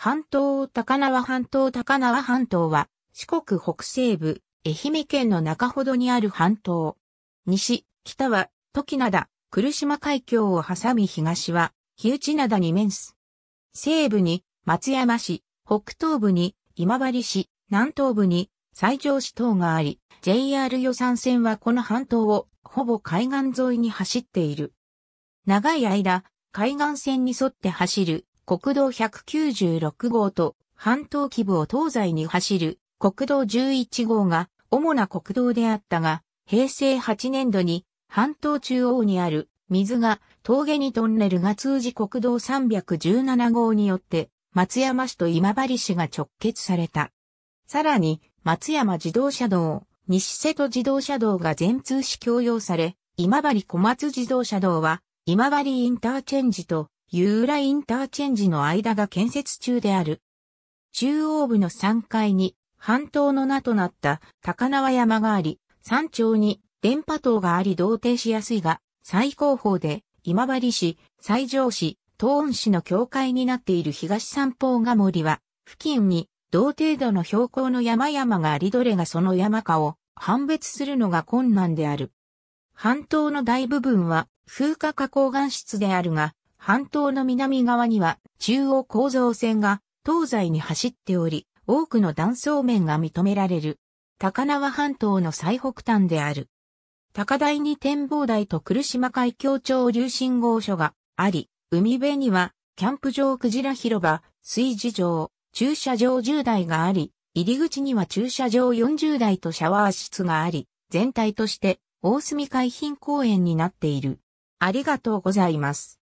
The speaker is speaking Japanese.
半島高輪半島高輪半島は、四国北西部、愛媛県の中ほどにある半島。西、北は、時灘、来島海峡を挟み東は、日内灘に面す。西部に、松山市、北東部に、今治市、南東部に、西条市等があり、JR 予算線はこの半島を、ほぼ海岸沿いに走っている。長い間、海岸線に沿って走る国道196号と半島規部を東西に走る国道11号が主な国道であったが、平成8年度に半島中央にある水が峠にトンネルが通じ国道317号によって松山市と今治市が直結された。さらに松山自動車道、西瀬戸自動車道が全通し共用され、今治小松自動車道は今治インターチェンジとユーラインターチェンジの間が建設中である。中央部の3階に半島の名となった高輪山があり、山頂に電波塔があり同定しやすいが、最高峰で今治市、西条市、東温市の境界になっている東三方が森は、付近に同程度の標高の山々がありどれがその山かを判別するのが困難である。半島の大部分は風化加工岩質であるが、半島の南側には中央構造線が東西に走っており、多くの断層面が認められる。高輪半島の最北端である。高台に展望台と来島海峡町流信号所があり、海辺にはキャンプ場クジラ広場、水事場、駐車場10台があり、入り口には駐車場40台とシャワー室があり、全体として大隅海浜公園になっている。ありがとうございます。